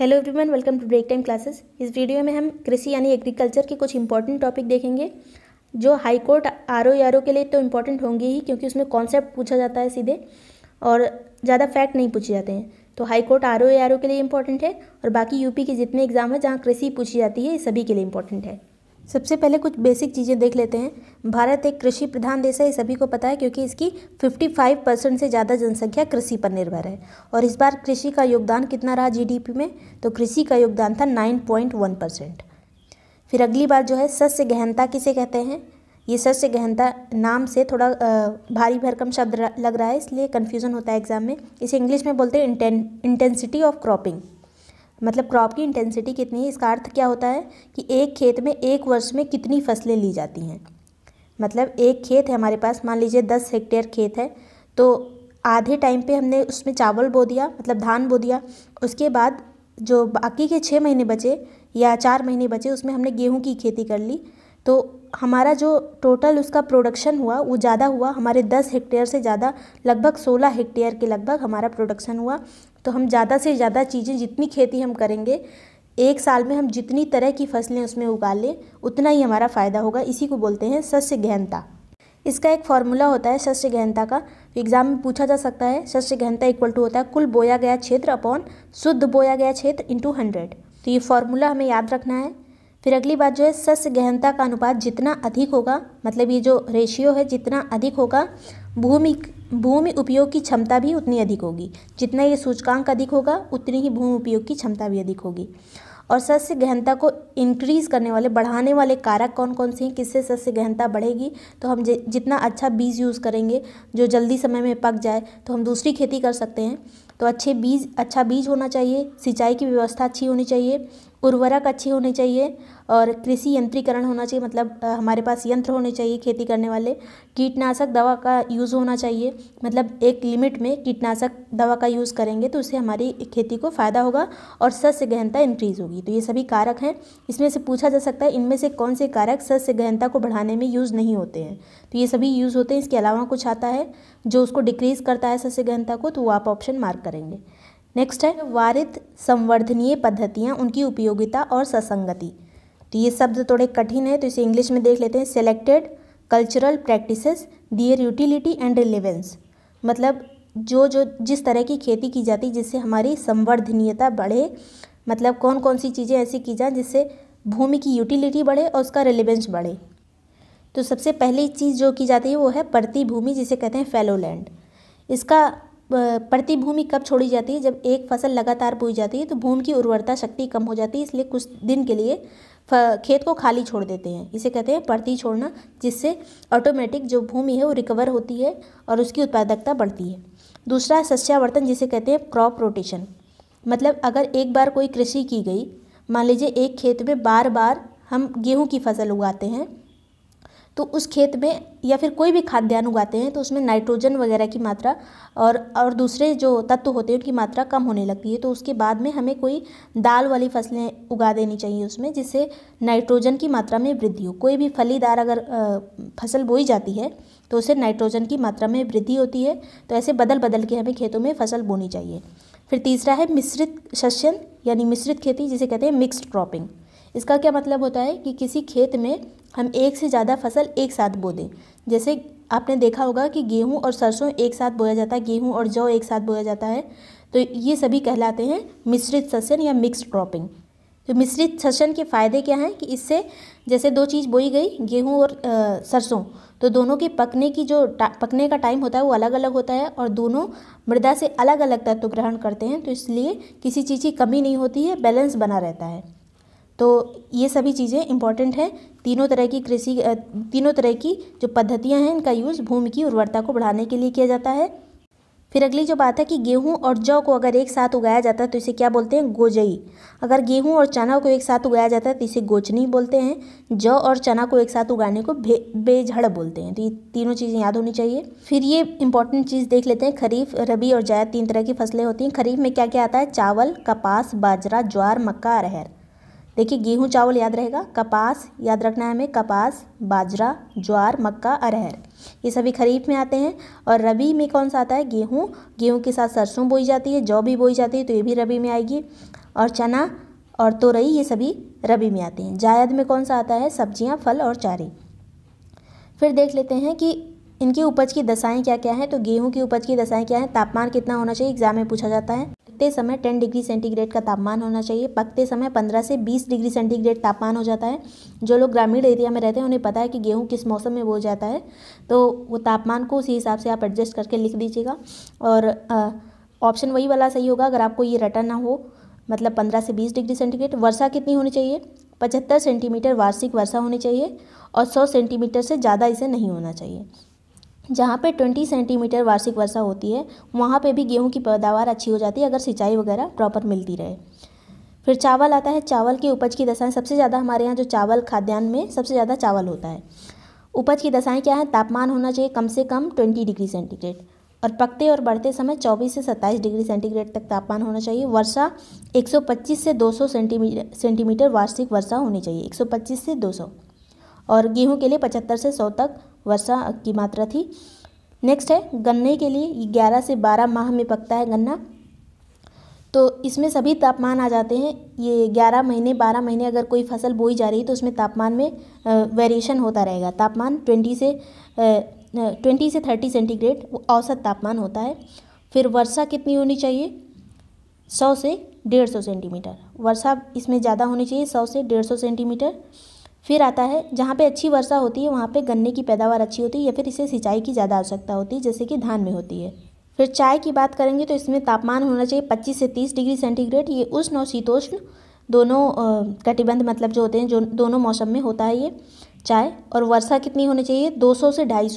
hello everyone welcome to break time classes इस video में हम कृषि यानी एग्रीकल्चर के कुछ इंपॉर्टेंट टॉपिक देखेंगे जो high court R O R O के लिए तो इम्पॉर्टेंट होंगे ही क्योंकि उसमें कॉन्सेप्ट पूछा जाता है सीधे और ज़्यादा फैक्ट नहीं पूछे जाते हैं तो high court R O R O के लिए इंपॉर्टेंट है और बाकी यूपी के जितने एग्जाम हैं जहाँ कृषि पूछी जाती है सभी के लिए इंपॉर्टेंट है सबसे पहले कुछ बेसिक चीज़ें देख लेते हैं भारत एक कृषि प्रधान देश है ये सभी को पता है क्योंकि इसकी 55 परसेंट से ज़्यादा जनसंख्या कृषि पर निर्भर है और इस बार कृषि का योगदान कितना रहा जीडीपी में तो कृषि का योगदान था 9.1 परसेंट फिर अगली बार जो है सस्य गहनता किसे कहते हैं ये सस्य गहनता नाम से थोड़ा भारी भरकम शब्द लग रहा है इसलिए कन्फ्यूज़न होता है एग्ज़ाम में इसे इंग्लिश में बोलते हैं इंटेंसिटी ऑफ क्रॉपिंग मतलब क्रॉप की इंटेंसिटी कितनी है इसका अर्थ क्या होता है कि एक खेत में एक वर्ष में कितनी फसलें ली जाती हैं मतलब एक खेत है हमारे पास मान लीजिए दस हेक्टेयर खेत है तो आधे टाइम पे हमने उसमें चावल बो दिया मतलब धान बो दिया उसके बाद जो बाकी के छः महीने बचे या चार महीने बचे उसमें हमने गेहूं की खेती कर ली तो हमारा जो टोटल उसका प्रोडक्शन हुआ वो ज़्यादा हुआ हमारे दस हेक्टेयर से ज़्यादा लगभग सोलह हेक्टेयर के लगभग हमारा प्रोडक्शन हुआ तो हम ज़्यादा से ज़्यादा चीज़ें जितनी खेती हम करेंगे एक साल में हम जितनी तरह की फसलें उसमें उगा लें उतना ही हमारा फ़ायदा होगा इसी को बोलते हैं सस्य गहनता इसका एक फॉर्मूला होता है सस्य गहनता का एग्जाम में पूछा जा सकता है सस्य गहनता इक्वल टू होता है कुल बोया गया क्षेत्र अपॉन शुद्ध बोया गया क्षेत्र इंटू हंड्रेड तो ये फॉर्मूला हमें याद रखना है फिर अगली बात जो है सस्य गहनता का अनुपात जितना अधिक होगा मतलब ये जो रेशियो है जितना अधिक होगा भूमि भूमि उपयोग की क्षमता भी उतनी अधिक होगी जितना ये सूचकांक अधिक होगा उतनी ही भूमि उपयोग की क्षमता भी अधिक होगी और सस्य गहनता को इंक्रीज़ करने वाले बढ़ाने वाले कारक कौन कौन से हैं किससे सस्य गहनता बढ़ेगी तो हम जितना अच्छा बीज यूज़ करेंगे जो जल्दी समय में पक जाए तो हम दूसरी खेती कर सकते हैं तो अच्छे बीज अच्छा बीज होना चाहिए सिंचाई की व्यवस्था अच्छी होनी चाहिए उर्वरक अच्छी होनी चाहिए और कृषि यंत्रीकरण होना चाहिए मतलब हमारे पास यंत्र होने चाहिए खेती करने वाले कीटनाशक दवा का यूज़ होना चाहिए मतलब एक लिमिट में कीटनाशक दवा का यूज़ करेंगे तो उससे हमारी खेती को फ़ायदा होगा और सस्य गहनता इंक्रीज़ होगी तो ये सभी कारक हैं इसमें से पूछा जा सकता है इनमें से कौन से कारक सस्य गहनता को बढ़ाने में यूज़ नहीं होते हैं तो ये सभी यूज़ होते हैं इसके अलावा कुछ आता है जो उसको डिक्रीज़ करता है सस्य गहनता को तो वो आप ऑप्शन मार्क करेंगे नेक्स्ट है वारित संवर्धनीय पद्धतियाँ उनकी उपयोगिता और ससंगति तो ये शब्द थोड़े कठिन है तो इसे इंग्लिश में देख लेते हैं selected cultural practices their utility and relevance मतलब जो जो जिस तरह की खेती की जाती है जिससे हमारी संवर्धनीयता बढ़े मतलब कौन कौन सी चीज़ें ऐसी की जाएँ जिससे भूमि की यूटिलिटी बढ़े और उसका रिलेवेंस बढ़े तो सबसे पहली चीज़ जो की जाती है वो है परती भूमि जिसे कहते हैं फेलोलैंड इसका प्रति भूमि कब छोड़ी जाती है जब एक फसल लगातार बोई जाती है तो भूमि की उर्वरता शक्ति कम हो जाती है इसलिए कुछ दिन के लिए खेत को खाली छोड़ देते हैं इसे कहते हैं प्रति छोड़ना जिससे ऑटोमेटिक जो भूमि है वो रिकवर होती है और उसकी उत्पादकता बढ़ती है दूसरा सस्यावर्तन जिसे कहते हैं क्रॉप रोटेशन मतलब अगर एक बार कोई कृषि की गई मान लीजिए एक खेत में बार बार हम गेहूं की फसल उगाते हैं तो उस खेत में या फिर कोई भी खाद्यान्न उगाते हैं तो उसमें नाइट्रोजन वगैरह की मात्रा और और दूसरे जो तत्व होते हैं उनकी मात्रा कम होने लगती है तो उसके बाद में हमें कोई दाल वाली फसलें उगा देनी चाहिए उसमें जिससे नाइट्रोजन की मात्रा में वृद्धि हो कोई भी फलीदार अगर फसल बोई जाती है तो उसे नाइट्रोजन की मात्रा में वृद्धि होती है तो ऐसे बदल बदल के हमें खेतों में फसल बोनी चाहिए फिर तीसरा है मिश्रित सस्यन यानी मिश्रित खेती जिसे कहते हैं मिक्सड क्रॉपिंग इसका क्या मतलब होता है कि किसी खेत में हम एक से ज़्यादा फसल एक साथ बो दें जैसे आपने देखा होगा कि गेहूँ और सरसों एक साथ बोया जाता है गेहूँ और जौ एक साथ बोया जाता है तो ये सभी कहलाते हैं मिश्रित सस्यन या मिक्स क्रॉपिंग तो मिश्रित सस्यन के फ़ायदे क्या हैं कि इससे जैसे दो चीज़ बोई गई गेहूँ और सरसों तो दोनों के पकने की जो पकने का टाइम होता है वो अलग अलग होता है और दोनों मृदा से अलग अलग तत्व ग्रहण करते हैं तो इसलिए किसी चीज़ की कमी नहीं होती है बैलेंस बना रहता है तो ये सभी चीज़ें इंपॉर्टेंट हैं तीनों तरह की कृषि तीनों तरह की जो पद्धतियाँ हैं इनका यूज़ भूमि की उर्वरता को बढ़ाने के लिए किया जाता है फिर अगली जो बात है कि गेहूं और जौ को अगर एक साथ उगाया जाता है तो इसे क्या बोलते हैं गोजई अगर गेहूं और चना को एक साथ उगाया जाता है तो इसे गोचनी बोलते हैं जौ और चना को एक साथ उगाने को भे बेझड़ बोलते हैं तो ये तीनों चीज़ें याद होनी चाहिए फिर ये इंपॉर्टेंट चीज़ देख लेते हैं खरीफ रबी और जायद तीन तरह की फसलें होती हैं खरीफ में क्या क्या आता है चावल कपास बाजरा ज्वार मक्का अरहर देखिए गेहूँ चावल याद रहेगा कपास याद रखना है हमें कपास बाजरा ज्वार मक्का अरहर ये सभी खरीफ में आते हैं और रबी में कौन सा आता है गेहूँ गेहूँ के साथ सरसों बोई जाती है जौ भी बोई जाती है तो ये भी रबी में आएगी और चना और तोरई ये सभी रबी में आते हैं जायद में कौन सा आता है सब्जियाँ फल और चारे फिर देख लेते हैं कि इनकी उपज की दशाएँ क्या क्या हैं तो गेहूँ की उपज की दशाएँ क्या हैं तापमान कितना होना चाहिए एग्जाम में पूछा जाता है पकते समय 10 डिग्री सेंटीग्रेड का तापमान होना चाहिए पकते समय 15 से 20 डिग्री सेंटीग्रेड तापमान हो जाता है जो लोग ग्रामीण एरिया में रहते हैं उन्हें पता है कि गेहूँ किस मौसम में बो जाता है तो वो तापमान को उसी हिसाब से आप एडजस्ट करके लिख दीजिएगा और ऑप्शन वही वाला सही होगा अगर आपको ये रटा ना हो मतलब पंद्रह से बीस डिग्री सेंटीग्रेड वर्षा कितनी होनी चाहिए पचहत्तर सेंटीमीटर वार्षिक वर्षा होनी चाहिए और सौ सेंटीमीटर से ज़्यादा इसे नहीं होना चाहिए जहाँ पे 20 सेंटीमीटर वार्षिक वर्षा होती है वहाँ पे भी गेहूँ की पैदावार अच्छी हो जाती है अगर सिंचाई वगैरह प्रॉपर मिलती रहे फिर चावल आता है चावल की उपज की दशाएँ सबसे ज़्यादा हमारे यहाँ जो चावल खाद्यान्न में सबसे ज़्यादा चावल होता है उपज की दशाएँ क्या हैं तापमान होना चाहिए कम से कम ट्वेंटी डिग्री सेंटीग्रेड और पकते और बढ़ते समय 24 से 27 डिग्री सेंटीग्रेड तक तापमान होना चाहिए वर्षा 125 से 200 सेंटीमीटर सेंटीमीटर वार्षिक वर्षा होनी चाहिए 125 से 200 और गेहूं के लिए 75 से 100 तक वर्षा की मात्रा थी नेक्स्ट है गन्ने के लिए 11 से 12 माह में पकता है गन्ना तो इसमें सभी तापमान आ जाते हैं ये 11 महीने 12 महीने अगर कोई फसल बोई जा रही है तो उसमें तापमान में वेरिएशन होता रहेगा तापमान 20 से ट्वेंटी से थर्टी सेंटीग्रेड औसत तापमान होता है फिर वर्षा कितनी होनी चाहिए सौ से डेढ़ सौ सेंटीमीटर वर्षा इसमें ज़्यादा होनी चाहिए सौ से डेढ़ सौ सेंटीमीटर फिर आता है जहाँ पे अच्छी वर्षा होती है वहाँ पे गन्ने की पैदावार अच्छी होती है या फिर इसे सिंचाई की ज़्यादा आवश्यकता होती है जैसे कि धान में होती है फिर चाय की बात करेंगे तो इसमें तापमान होना चाहिए 25 से 30 डिग्री सेंटीग्रेड ये उष्ण और शीतोष्ण दोनों कटिबंध मतलब जो होते हैं जो दोनों मौसम में होता है ये चाय और वर्षा कितनी होनी चाहिए दो से ढाई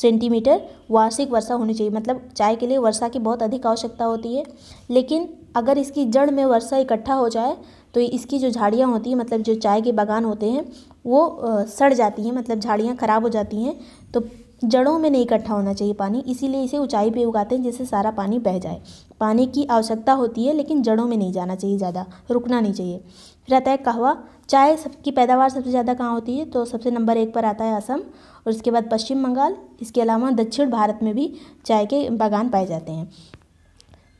सेंटीमीटर वार्षिक वर्षा होनी चाहिए मतलब चाय के लिए वर्षा की बहुत अधिक आवश्यकता होती है लेकिन अगर इसकी जड़ में वर्षा इकट्ठा हो जाए तो इसकी जो झाड़ियाँ होती हैं मतलब जो चाय के बागान होते हैं वो सड़ जाती हैं मतलब झाड़ियाँ ख़राब हो जाती हैं तो जड़ों में नहीं इकट्ठा होना चाहिए पानी इसीलिए इसे ऊंचाई पे उगाते हैं जिससे सारा पानी बह जाए पानी की आवश्यकता होती है लेकिन जड़ों में नहीं जाना चाहिए ज़्यादा रुकना नहीं चाहिए फिर आता है कहवा चाय सबकी पैदावार सबसे ज़्यादा कहाँ होती है तो सबसे नंबर एक पर आता है असम और उसके बाद पश्चिम बंगाल इसके अलावा दक्षिण भारत में भी चाय के बागान पाए जाते हैं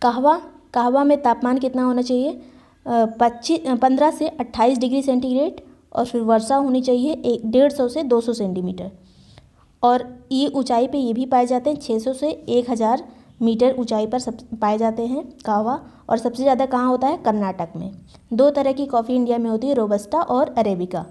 कहवा कहवा में तापमान कितना होना चाहिए पच्चीस पंद्रह से अट्ठाईस डिग्री सेंटीग्रेड और फिर वर्षा होनी चाहिए एक डेढ़ सौ से दो सौ सेंटीमीटर और ये ऊंचाई पे ये भी पाए जाते हैं छः सौ से एक हज़ार मीटर ऊंचाई पर सब पाए जाते हैं कावा और सबसे ज़्यादा कहाँ होता है कर्नाटक में दो तरह की कॉफ़ी इंडिया में होती है रोबस्टा और अरेबिका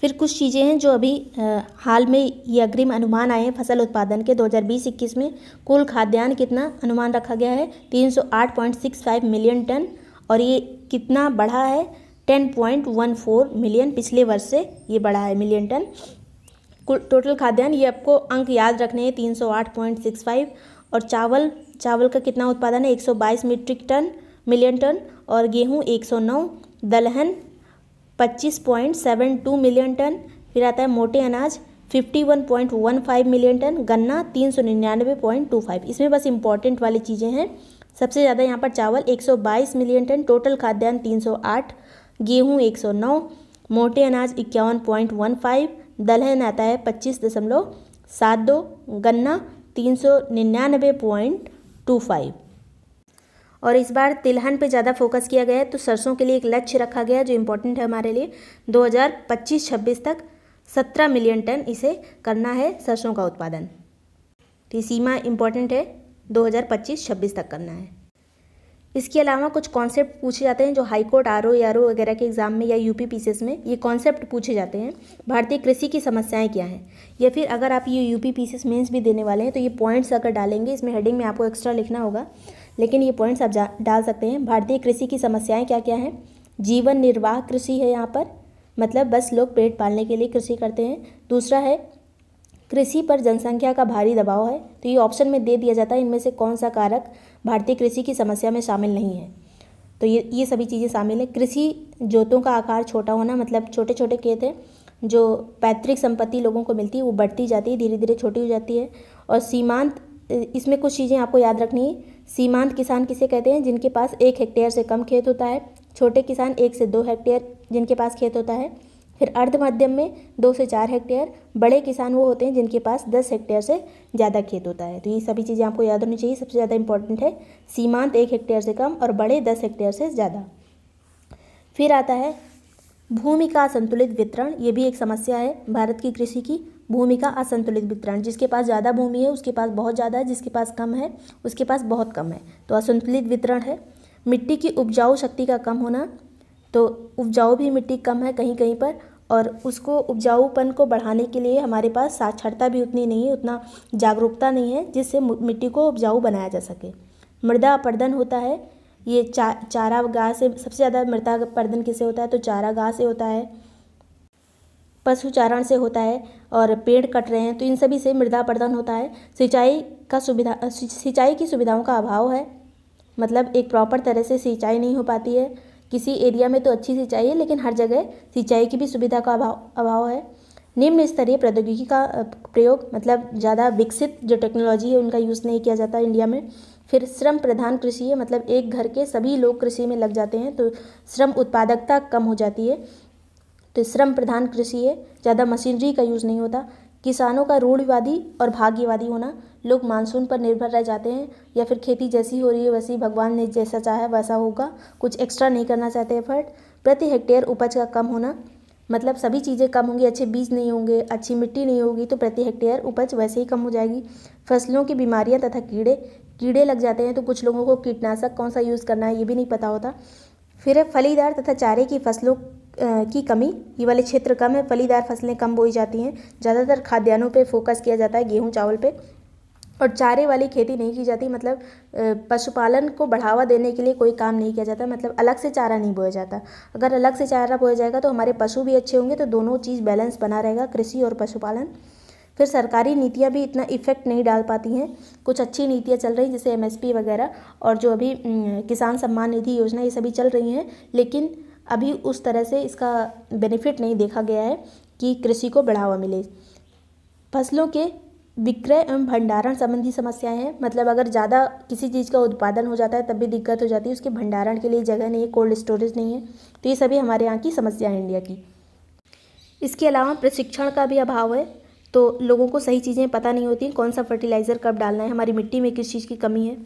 फिर कुछ चीज़ें हैं जो अभी आ, हाल में ये अग्रिम अनुमान आए हैं फसल उत्पादन के 2020-21 में कुल खाद्यान्न कितना अनुमान रखा गया है 308.65 मिलियन टन और ये कितना बढ़ा है ten point one four million पिछले वर्ष से ये बढ़ा है मिलियन टन कुल टोटल खाद्यान्न ये आपको अंक याद रखने हैं तीन सौ आठ पॉइंट सिक्स फाइव और चावल चावल का कितना उत्पादन है एक सौ बाईस मीट्रिक टन मिलियन टन और गेहूँ एक सौ नौ दलहन पच्चीस point seven two million ton फिर आता है मोटे अनाज fifty one point one five million ton गन्ना तीन सौ निन्यानवे पॉइंट टू फाइव इसमें बस इंपॉर्टेंट वाली चीज़ें हैं सबसे ज़्यादा यहाँ पर चावल 122 मिलियन टन टोटल खाद्यान्न 308 गेहूँ 109 मोटे अनाज इक्यावन पॉइंट वन फाइव दलहन आता है पच्चीस दशमलव सात दो गन्ना तीन सौ निन्यानवे पॉइंट टू फाइव और इस बार तिलहन पे ज़्यादा फोकस किया गया है तो सरसों के लिए एक लक्ष्य रखा गया जो इम्पोर्टेंट है हमारे लिए 2025-26 तक 17 मिलियन टन इसे करना है सरसों का उत्पादन तो सीमा इम्पॉर्टेंट है 2025-26 तक करना है इसके अलावा कुछ कॉन्सेप्ट पूछे जाते हैं जो high court R O R O वगैरह के एग्जाम में या U P P C S में ये कॉन्सेप्ट पूछे जाते हैं भारतीय कृषि की समस्याएं क्या हैं या फिर अगर आप ये U P P C S mains भी देने वाले हैं तो ये पॉइंट्स अगर डालेंगे इसमें हेडिंग में आपको एक्स्ट्रा लिखना होगा लेकिन ये पॉइंट्स आप डाल सकते हैं भारतीय कृषि की समस्याएँ क्या क्या हैं जीवन निर्वाह कृषि है यहाँ पर मतलब बस लोग पेट पालने के लिए कृषि करते हैं दूसरा है कृषि पर जनसंख्या का भारी दबाव है तो ये ऑप्शन में दे दिया जाता है इनमें से कौन सा कारक भारतीय कृषि की समस्या में शामिल नहीं है तो ये ये सभी चीज़ें शामिल हैं कृषि जोतों का आकार छोटा होना मतलब छोटे छोटे खेत हैं जो पैतृक संपत्ति लोगों को मिलती है वो बढ़ती जाती है धीरे धीरे छोटी हो जाती है और सीमांत इसमें कुछ चीज़ें आपको याद रखनी है सीमांत किसान किसे कहते हैं जिनके पास एक हेक्टेयर से कम खेत होता है छोटे किसान एक से दो हेक्टेयर जिनके पास खेत होता है फिर अर्ध मध्यम में दो से चार हेक्टेयर बड़े किसान वो होते हैं जिनके पास दस हेक्टेयर से ज़्यादा खेत होता है तो ये सभी चीज़ें आपको याद होनी चाहिए सबसे ज़्यादा इंपॉर्टेंट है सीमांत एक हेक्टेयर से कम और बड़े दस हेक्टेयर से ज़्यादा फिर आता है भूमि का असंतुलित वितरण ये भी एक समस्या है भारत की कृषि की भूमि का असंतुलित वितरण जिसके पास ज़्यादा भूमि है उसके पास बहुत ज़्यादा है जिसके पास कम है उसके पास बहुत कम है तो असंतुलित वितरण है मिट्टी की उपजाऊ शक्ति का कम होना तो उपजाऊ भी मिट्टी कम है कहीं कहीं पर और उसको उपजाऊपन को बढ़ाने के लिए हमारे पास साक्षरता भी उतनी नहीं है उतना जागरूकता नहीं है जिससे मिट्टी को उपजाऊ बनाया जा सके मृदा अपर्दन होता है ये चा चारा गाह से सबसे ज़्यादा मृदा अपर्दन किसे होता है तो चारा गाह से होता है पशु चारण से होता है और पेड़ कट रहे हैं तो इन सभी से मृदा अपर्दन होता है सिंचाई का सुविधा सिंचाई की सुविधाओं का अभाव है मतलब एक प्रॉपर तरह से सिंचाई नहीं हो पाती है किसी एरिया में तो अच्छी सिंचाई है लेकिन हर जगह सिंचाई की भी सुविधा का अभाव अभाव है निम्न स्तरीय प्रौद्योगिकी का प्रयोग मतलब ज़्यादा विकसित जो टेक्नोलॉजी है उनका यूज़ नहीं किया जाता इंडिया में फिर श्रम प्रधान कृषि है मतलब एक घर के सभी लोग कृषि में लग जाते हैं तो श्रम उत्पादकता कम हो जाती है तो श्रम प्रधान कृषि है ज़्यादा मशीनरी का यूज़ नहीं होता किसानों का रूढ़िवादी और भाग्यवादी होना लोग मानसून पर निर्भर रह जाते हैं या फिर खेती जैसी हो रही है वैसी भगवान ने जैसा चाहे वैसा होगा कुछ एक्स्ट्रा नहीं करना चाहते एफर्ट प्रति हेक्टेयर उपज का कम होना मतलब सभी चीज़ें कम होंगी अच्छे बीज नहीं होंगे अच्छी मिट्टी नहीं होगी तो प्रति हेक्टेयर उपज वैसे ही कम हो जाएगी फसलों की बीमारियां तथा कीड़े कीड़े लग जाते हैं तो कुछ लोगों को कीटनाशक कौन सा यूज़ करना है ये भी नहीं पता होता फिर फलीदार तथा चारे की फसलों की कमी ये वाले क्षेत्र कम है फलीदार फसलें कम बोई जाती हैं ज़्यादातर खाद्यान्नों पे फोकस किया जाता है गेहूँ चावल पे और चारे वाली खेती नहीं की जाती मतलब पशुपालन को बढ़ावा देने के लिए कोई काम नहीं किया जाता मतलब अलग से चारा नहीं बोया जाता अगर अलग से चारा बोया जाएगा तो हमारे पशु भी अच्छे होंगे तो दोनों चीज़ बैलेंस बना रहेगा कृषि और पशुपालन फिर सरकारी नीतियाँ भी इतना इफ़ेक्ट नहीं डाल पाती हैं कुछ अच्छी नीतियाँ चल रही जैसे एमएसपी वगैरह और जो अभी किसान सम्मान निधि योजना ये सभी चल रही हैं लेकिन अभी उस तरह से इसका बेनिफिट नहीं देखा गया है कि कृषि को बढ़ावा मिले फसलों के विक्रय एवं भंडारण संबंधी समस्याएं हैं मतलब अगर ज़्यादा किसी चीज़ का उत्पादन हो जाता है तब भी दिक्कत हो जाती है उसके भंडारण के लिए जगह नहीं है कोल्ड स्टोरेज नहीं है तो ये सभी हमारे यहाँ की समस्या है इंडिया की इसके अलावा प्रशिक्षण का भी अभाव है तो लोगों को सही चीज़ें पता नहीं होती कौन सा फर्टिलाइज़र कब डालना है हमारी मिट्टी में किस चीज़ की कमी है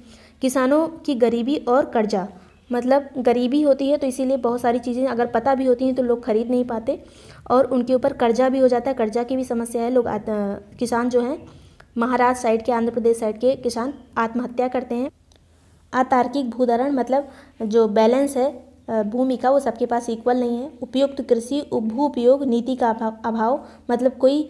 किसानों की गरीबी और कर्जा मतलब गरीबी होती है तो इसीलिए बहुत सारी चीज़ें अगर पता भी होती हैं तो लोग खरीद नहीं पाते और उनके ऊपर कर्जा भी हो जाता है कर्जा की भी समस्या है लोग किसान जो हैं महाराष्ट्र साइड के आंध्र प्रदेश साइड के किसान आत्महत्या करते हैं अतार्किक भूधारण मतलब जो बैलेंस है भूमि का वो सबके पास इक्वल नहीं है उपयुक्त कृषि भू उपयोग नीति का अभाव, अभाव मतलब कोई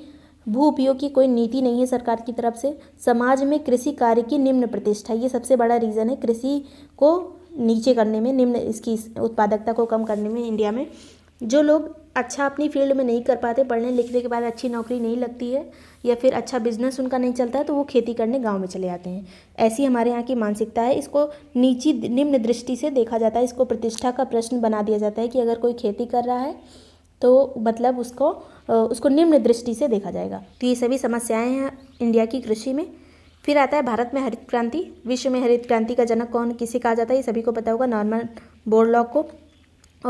भू उपयोग की कोई नीति नहीं है सरकार की तरफ से समाज में कृषि कार्य की निम्न प्रतिष्ठा ये सबसे बड़ा रीज़न है कृषि को नीचे करने में निम्न इसकी उत्पादकता को कम करने में इंडिया में जो लोग अच्छा अपनी फील्ड में नहीं कर पाते पढ़ने लिखने के बाद अच्छी नौकरी नहीं लगती है या फिर अच्छा बिजनेस उनका नहीं चलता है तो वो खेती करने गांव में चले जाते हैं ऐसी हमारे यहाँ की मानसिकता है इसको नीची निम्न दृष्टि से देखा जाता है इसको प्रतिष्ठा का प्रश्न बना दिया जाता है कि अगर कोई खेती कर रहा है तो मतलब उसको उसको निम्न दृष्टि से देखा जाएगा तो ये सभी समस्याएँ हैं इंडिया की कृषि में फिर आता है भारत में हरित क्रांति विश्व में हरित क्रांति का जनक कौन किसे कहा जाता है ये सभी को पता होगा नॉर्मल बोरलॉक को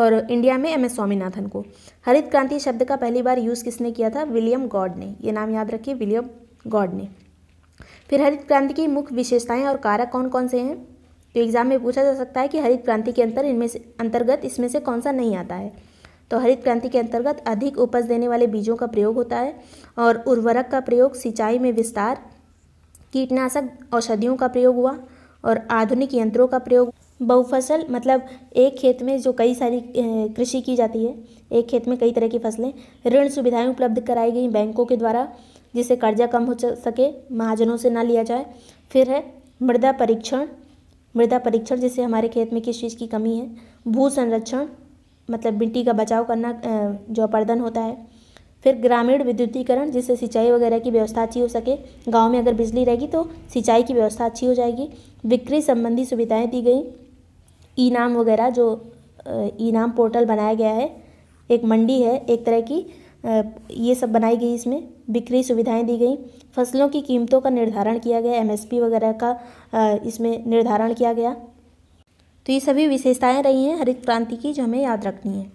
और इंडिया में एम एस स्वामीनाथन को हरित क्रांति शब्द का पहली बार यूज़ किसने किया था विलियम गॉड ने ये नाम याद रखिए विलियम गॉड ने फिर हरित क्रांति की मुख्य विशेषताएं और कारक कौन कौन से हैं तो एग्जाम में पूछा जा सकता है कि हरित क्रांति के अंतर इनमें से अंतर्गत इसमें से कौन सा नहीं आता है तो हरित क्रांति के अंतर्गत अधिक उपज देने वाले बीजों का प्रयोग होता है और उर्वरक का प्रयोग सिंचाई में विस्तार कीटनाशक औषधियों का प्रयोग हुआ और आधुनिक यंत्रों का प्रयोग बहुफसल मतलब एक खेत में जो कई सारी कृषि की जाती है एक खेत में कई तरह की फसलें ऋण सुविधाएं उपलब्ध कराई गई बैंकों के द्वारा जिससे कर्जा कम हो सके महाजनों से ना लिया जाए फिर है मृदा परीक्षण मृदा परीक्षण जिससे हमारे खेत में किस चीज़ की कमी है भू संरक्षण मतलब मिट्टी का बचाव करना जो अपर्दन होता है फिर ग्रामीण विद्युतीकरण जिससे सिंचाई वगैरह की व्यवस्था अच्छी हो सके गाँव में अगर बिजली रहेगी तो सिंचाई की व्यवस्था अच्छी हो जाएगी बिक्री संबंधी सुविधाएँ दी गई ई नाम वगैरह जो ई नाम पोर्टल बनाया गया है एक मंडी है एक तरह की ये सब बनाई गई इसमें बिक्री सुविधाएं दी गई फसलों की कीमतों का निर्धारण किया गया एमएसपी वगैरह का इसमें निर्धारण किया गया तो ये सभी विशेषताएं रही हैं हरित क्रांति की जो हमें याद रखनी है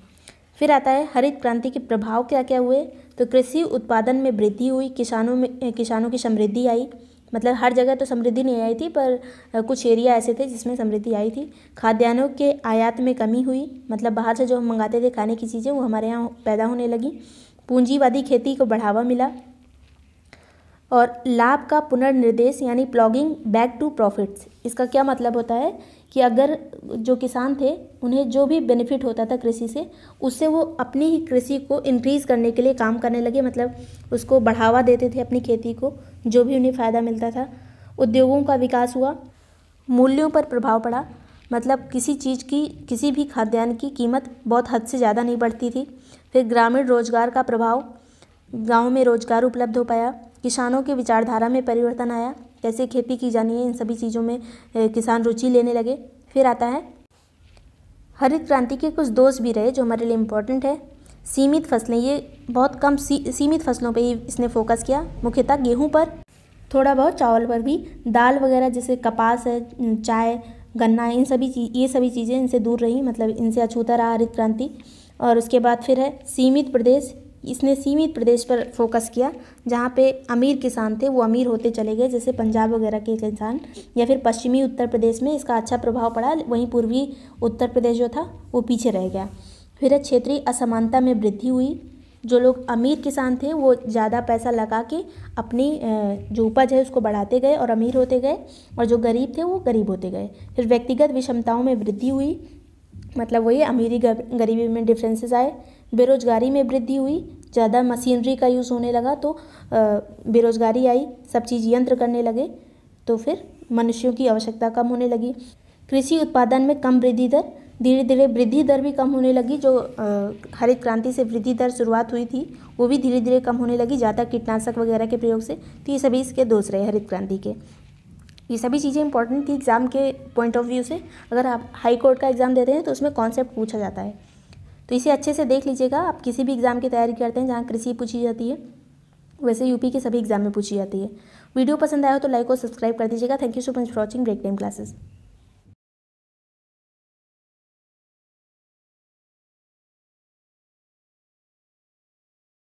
फिर आता है हरित क्रांति के प्रभाव क्या क्या हुए तो कृषि उत्पादन में वृद्धि हुई किसानों में किसानों की समृद्धि आई मतलब हर जगह तो समृद्धि नहीं आई थी पर कुछ एरिया ऐसे थे जिसमें समृद्धि आई थी खाद्यान्नों के आयात में कमी हुई मतलब बाहर से जो हम मंगाते थे खाने की चीज़ें वो हमारे यहाँ पैदा होने लगी पूंजीवादी खेती को बढ़ावा मिला और लाभ का पुनर्निर्देश यानी प्लॉगिंग बैक टू प्रॉफिट्स इसका क्या मतलब होता है कि अगर जो किसान थे उन्हें जो भी बेनिफिट होता था कृषि से उससे वो अपनी ही कृषि को इंक्रीज़ करने के लिए काम करने लगे मतलब उसको बढ़ावा देते थे अपनी खेती को जो भी उन्हें फ़ायदा मिलता था उद्योगों का विकास हुआ मूल्यों पर प्रभाव पड़ा मतलब किसी चीज़ की किसी भी खाद्यान्न की कीमत बहुत हद से ज़्यादा नहीं बढ़ती थी फिर ग्रामीण रोजगार का प्रभाव गाँव में रोजगार उपलब्ध हो पाया किसानों के विचारधारा में परिवर्तन आया कैसे खेती की जानी है इन सभी चीज़ों में किसान रुचि लेने लगे फिर आता है हरित क्रांति के कुछ दोष भी रहे जो हमारे लिए इम्पोर्टेंट है सीमित फसलें ये बहुत कम सी, सीमित फसलों पर ही इसने फोकस किया मुख्यतः गेहूं पर थोड़ा बहुत चावल पर भी दाल वगैरह जैसे कपास है चाय गन्ना इन सभी चीज ये सभी चीज़ें इनसे दूर रहीं मतलब इनसे अछूता रहा हरित क्रांति और उसके बाद फिर है सीमित प्रदेश इसने सीमित प्रदेश पर फोकस किया जहाँ पे अमीर किसान थे वो अमीर होते चले गए जैसे पंजाब वगैरह के किसान या फिर पश्चिमी उत्तर प्रदेश में इसका अच्छा प्रभाव पड़ा वहीं पूर्वी उत्तर प्रदेश जो था वो पीछे रह गया फिर क्षेत्रीय असमानता में वृद्धि हुई जो लोग अमीर किसान थे वो ज़्यादा पैसा लगा के अपनी जो उपज है उसको बढ़ाते गए और अमीर होते गए और जो गरीब थे वो गरीब होते गए फिर व्यक्तिगत विषमताओं में वृद्धि हुई मतलब वही अमीरी गरीबी में डिफरेंसेस आए बेरोजगारी में वृद्धि हुई ज़्यादा मशीनरी का यूज़ होने लगा तो बेरोजगारी आई सब चीज़ यंत्र करने लगे तो फिर मनुष्यों की आवश्यकता कम होने लगी कृषि उत्पादन में कम वृद्धि दर धीरे धीरे वृद्धि दर भी कम होने लगी जो हरित क्रांति से वृद्धि दर शुरुआत हुई थी वो भी धीरे धीरे कम होने लगी ज़्यादा कीटनाशक वगैरह के प्रयोग से तो ये सभी इसके दोष रहे हरित क्रांति के ये सभी चीज़ें इंपॉर्टेंट थी एग्ज़ाम के पॉइंट ऑफ व्यू से अगर आप हाई कोर्ट का एग्ज़ाम देते हैं तो उसमें कॉन्सेप्ट पूछा जाता है तो इसे अच्छे से देख लीजिएगा आप किसी भी एग्ज़ाम की तैयारी करते हैं जहाँ कृषि पूछी जाती है वैसे यूपी के सभी एग्जाम में पूछी जाती है वीडियो पसंद आया हो तो लाइक और सब्सक्राइब कर दीजिएगा thank you so much for watching break time classes